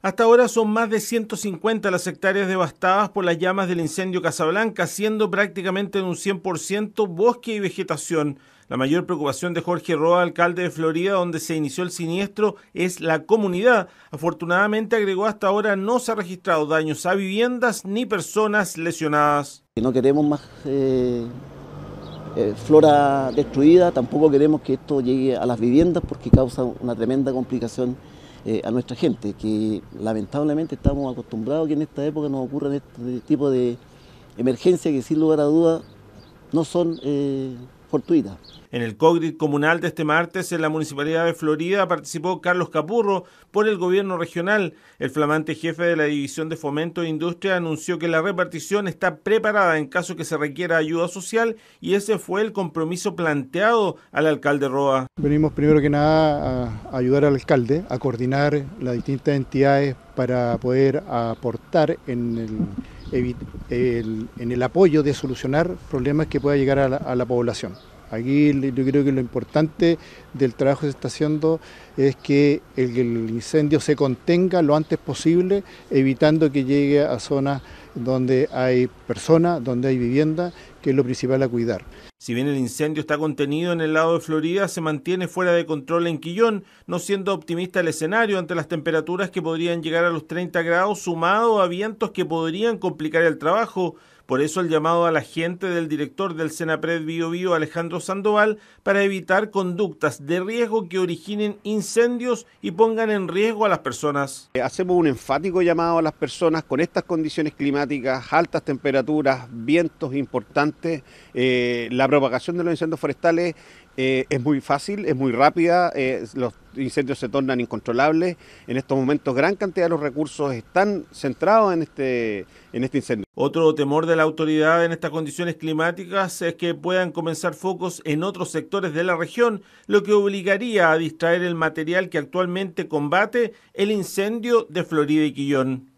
Hasta ahora son más de 150 las hectáreas devastadas por las llamas del incendio Casablanca, siendo prácticamente en un 100% bosque y vegetación. La mayor preocupación de Jorge Roa, alcalde de Florida, donde se inició el siniestro, es la comunidad. Afortunadamente, agregó hasta ahora, no se ha registrado daños a viviendas ni personas lesionadas. No queremos más eh, eh, flora destruida, tampoco queremos que esto llegue a las viviendas porque causa una tremenda complicación eh, a nuestra gente, que lamentablemente estamos acostumbrados que en esta época nos ocurran este tipo de emergencias que sin lugar a dudas no son... Eh, en el COGRID comunal de este martes en la Municipalidad de Florida participó Carlos Capurro por el gobierno regional. El flamante jefe de la División de Fomento e Industria anunció que la repartición está preparada en caso que se requiera ayuda social y ese fue el compromiso planteado al alcalde Roa. Venimos primero que nada a ayudar al alcalde a coordinar las distintas entidades para poder aportar en el en el apoyo de solucionar problemas que pueda llegar a la, población. Aquí yo creo que lo importante del trabajo que se está haciendo es que el, el, incendio se contenga lo antes posible, evitando que llegue a zonas donde hay personas, donde hay vivienda que es lo principal a cuidar. Si bien el incendio está contenido en el lado de Florida, se mantiene fuera de control en Quillón, no siendo optimista el escenario ante las temperaturas que podrían llegar a los 30 grados, sumado a vientos que podrían complicar el trabajo. Por eso el llamado a la gente del director del Senapred Bio Bio, Alejandro Sandoval, para evitar conductas de riesgo que originen incendios y pongan en riesgo a las personas. Eh, hacemos un enfático llamado a las personas con estas condiciones climáticas, altas temperaturas, vientos importantes eh, la propagación de los incendios forestales eh, es muy fácil, es muy rápida, eh, los incendios se tornan incontrolables. En estos momentos gran cantidad de los recursos están centrados en este, en este incendio. Otro temor de la autoridad en estas condiciones climáticas es que puedan comenzar focos en otros sectores de la región, lo que obligaría a distraer el material que actualmente combate el incendio de Florida y Quillón.